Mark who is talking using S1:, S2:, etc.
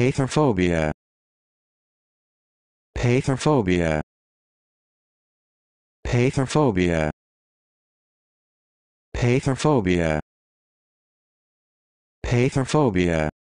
S1: Pathophobia. Pathophobia. Pathophobia. Pathophobia. Pathophobia.